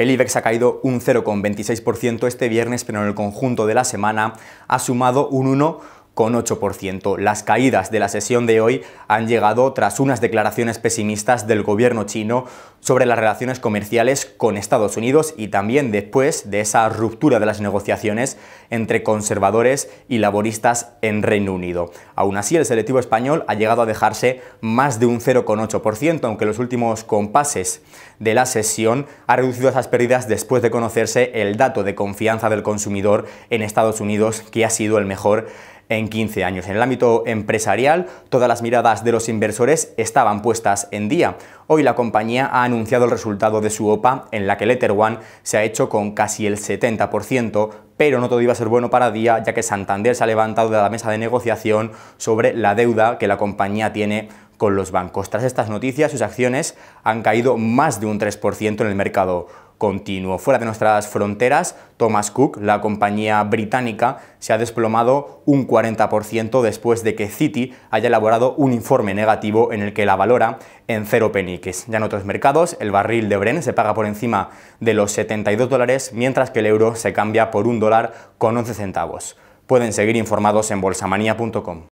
El IBEX ha caído un 0,26% este viernes, pero en el conjunto de la semana ha sumado un 1 las caídas de la sesión de hoy han llegado tras unas declaraciones pesimistas del gobierno chino sobre las relaciones comerciales con Estados Unidos y también después de esa ruptura de las negociaciones entre conservadores y laboristas en Reino Unido. Aún así, el selectivo español ha llegado a dejarse más de un 0,8%, aunque los últimos compases de la sesión ha reducido esas pérdidas después de conocerse el dato de confianza del consumidor en Estados Unidos, que ha sido el mejor en 15 años. En el ámbito empresarial, todas las miradas de los inversores estaban puestas en día. Hoy la compañía ha anunciado el resultado de su OPA, en la que One se ha hecho con casi el 70%, pero no todo iba a ser bueno para Día, ya que Santander se ha levantado de la mesa de negociación sobre la deuda que la compañía tiene con los bancos. Tras estas noticias, sus acciones han caído más de un 3% en el mercado continuo. Fuera de nuestras fronteras, Thomas Cook, la compañía británica, se ha desplomado un 40% después de que Citi haya elaborado un informe negativo en el que la valora en cero peniques. Ya en otros mercados, el barril de Bren se paga por encima de los 72 dólares, mientras que el euro se cambia por un dólar con 11 centavos. Pueden seguir informados en bolsamanía.com.